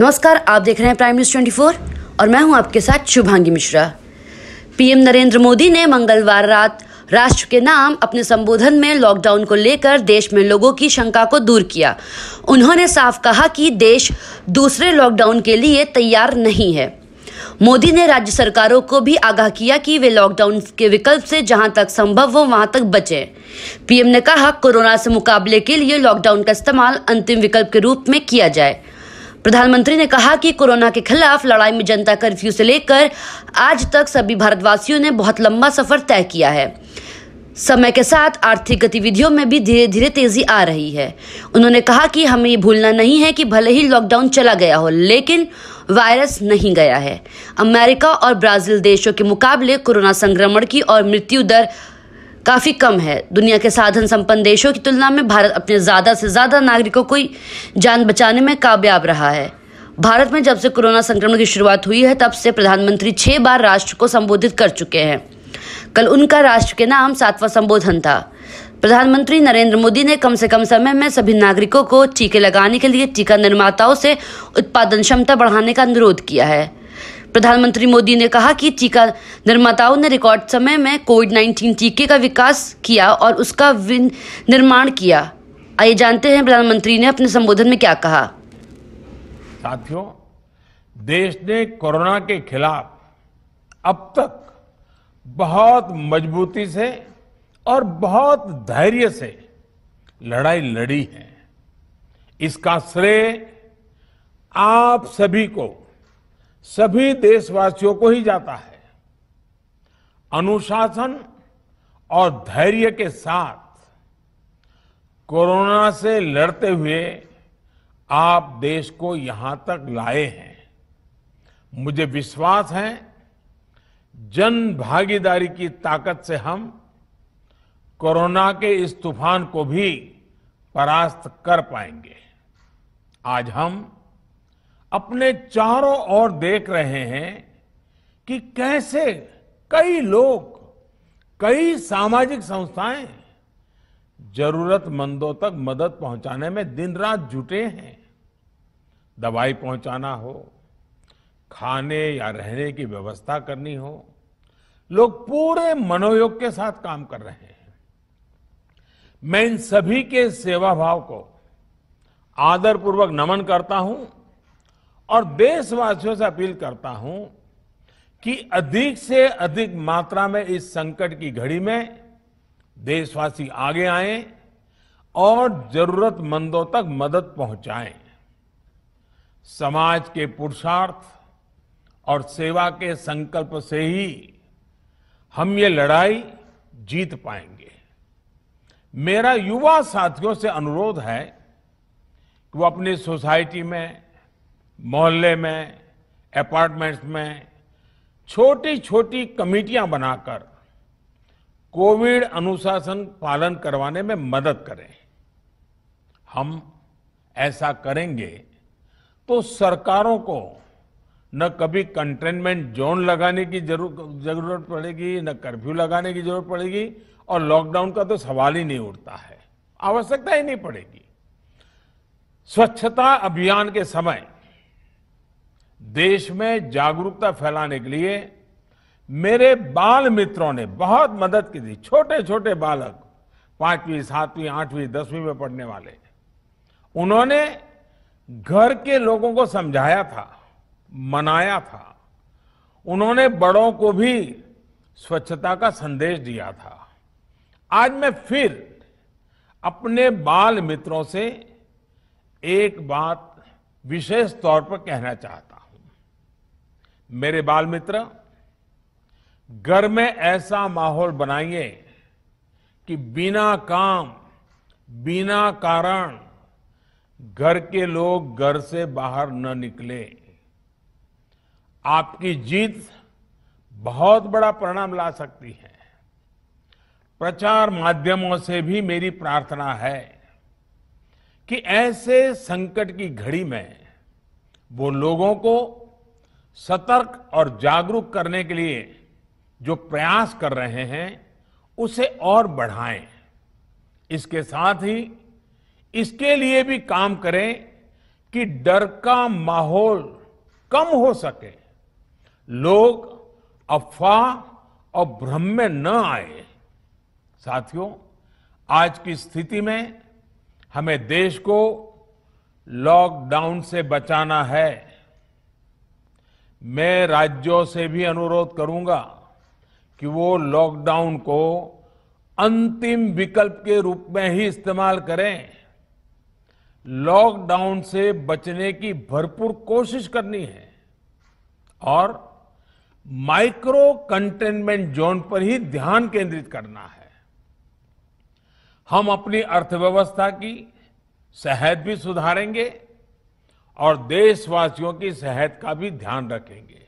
नमस्कार आप देख रहे हैं प्राइम न्यूज 24 और मैं हूं आपके साथ शुभांगी मिश्रा पीएम नरेंद्र मोदी ने मंगलवार रात राष्ट्र के नाम अपने संबोधन में लॉकडाउन को लेकर देश में लोगों की शंका को दूर किया उन्होंने साफ कहा कि देश दूसरे लॉकडाउन के लिए तैयार नहीं है मोदी ने राज्य सरकारों को भी आगाह किया कि वे लॉकडाउन के विकल्प से जहां तक संभव हो वहां तक बचें। पीएम ने कहा कोरोना से मुकाबले के लिए लॉकडाउन का इस्तेमाल अंतिम विकल्प के रूप में किया जाए प्रधानमंत्री ने कहा कि कोरोना के खिलाफ लड़ाई में जनता कर्फ्यू से लेकर आज तक सभी भारतवासियों ने बहुत लंबा सफर तय किया है समय के साथ आर्थिक गतिविधियों में भी धीरे धीरे तेजी आ रही है उन्होंने कहा कि हमें ये भूलना नहीं है कि भले ही लॉकडाउन चला गया हो लेकिन वायरस नहीं गया है अमेरिका और ब्राजील देशों के मुकाबले कोरोना संक्रमण की और मृत्यु दर काफ़ी कम है दुनिया के साधन संपन्न देशों की तुलना में भारत अपने ज़्यादा से ज़्यादा नागरिकों की जान बचाने में कामयाब रहा है भारत में जब से कोरोना संक्रमण की शुरुआत हुई है तब से प्रधानमंत्री छः बार राष्ट्र को संबोधित कर चुके हैं कल उनका राष्ट्र के नाम सातवां संबोधन था प्रधानमंत्री नरेंद्र मोदी ने कम से कम समय में सभी नागरिकों को टीके लगाने के लिए टीका निर्माताओं से उत्पादन क्षमता बढ़ाने का अनुरोध किया है प्रधानमंत्री मोदी ने कहा कि टीका निर्माताओं ने रिकॉर्ड समय में कोविड 19 टीके का विकास किया और उसका निर्माण किया आइए जानते हैं प्रधानमंत्री ने अपने संबोधन में क्या कहा साथियों देश ने कोरोना के खिलाफ अब तक बहुत मजबूती से और बहुत धैर्य से लड़ाई लड़ी है इसका श्रेय आप सभी को सभी देशवासियों को ही जाता है अनुशासन और धैर्य के साथ कोरोना से लड़ते हुए आप देश को यहां तक लाए हैं मुझे विश्वास है जन भागीदारी की ताकत से हम कोरोना के इस तूफान को भी परास्त कर पाएंगे आज हम अपने चारों ओर देख रहे हैं कि कैसे कई लोग कई सामाजिक संस्थाएं जरूरतमंदों तक मदद पहुंचाने में दिन रात जुटे हैं दवाई पहुंचाना हो खाने या रहने की व्यवस्था करनी हो लोग पूरे मनोयोग के साथ काम कर रहे हैं मैं इन सभी के सेवा भाव को आदरपूर्वक नमन करता हूं और देशवासियों से अपील करता हूं कि अधिक से अधिक मात्रा में इस संकट की घड़ी में देशवासी आगे आए और जरूरतमंदों तक मदद पहुंचाएं समाज के पुरुषार्थ और सेवा के संकल्प से ही हम ये लड़ाई जीत पाएंगे मेरा युवा साथियों से अनुरोध है कि वो अपनी सोसाइटी में मोहल्ले में अपार्टमेंट्स में छोटी छोटी कमेटियां बनाकर कोविड अनुशासन पालन करवाने में मदद करें हम ऐसा करेंगे तो सरकारों को न कभी कंटेनमेंट जोन लगाने की जरूरत पड़ेगी न कर्फ्यू लगाने की जरूरत पड़ेगी और लॉकडाउन का तो सवाल ही नहीं उठता है आवश्यकता ही नहीं पड़ेगी स्वच्छता अभियान के समय देश में जागरूकता फैलाने के लिए मेरे बाल मित्रों ने बहुत मदद की थी छोटे छोटे बालक पांचवी सातवीं आठवीं दसवीं में पढ़ने वाले उन्होंने घर के लोगों को समझाया था मनाया था उन्होंने बड़ों को भी स्वच्छता का संदेश दिया था आज मैं फिर अपने बाल मित्रों से एक बात विशेष तौर पर कहना चाहता मेरे बाल मित्र घर में ऐसा माहौल बनाइए कि बिना काम बिना कारण घर के लोग घर से बाहर न निकले आपकी जीत बहुत बड़ा परिणाम ला सकती है प्रचार माध्यमों से भी मेरी प्रार्थना है कि ऐसे संकट की घड़ी में वो लोगों को सतर्क और जागरूक करने के लिए जो प्रयास कर रहे हैं उसे और बढ़ाएं इसके साथ ही इसके लिए भी काम करें कि डर का माहौल कम हो सके लोग अफवाह और भ्रम में न आए साथियों आज की स्थिति में हमें देश को लॉकडाउन से बचाना है मैं राज्यों से भी अनुरोध करूंगा कि वो लॉकडाउन को अंतिम विकल्प के रूप में ही इस्तेमाल करें लॉकडाउन से बचने की भरपूर कोशिश करनी है और माइक्रो कंटेनमेंट जोन पर ही ध्यान केंद्रित करना है हम अपनी अर्थव्यवस्था की सेहत भी सुधारेंगे और देशवासियों की सेहत का भी ध्यान रखेंगे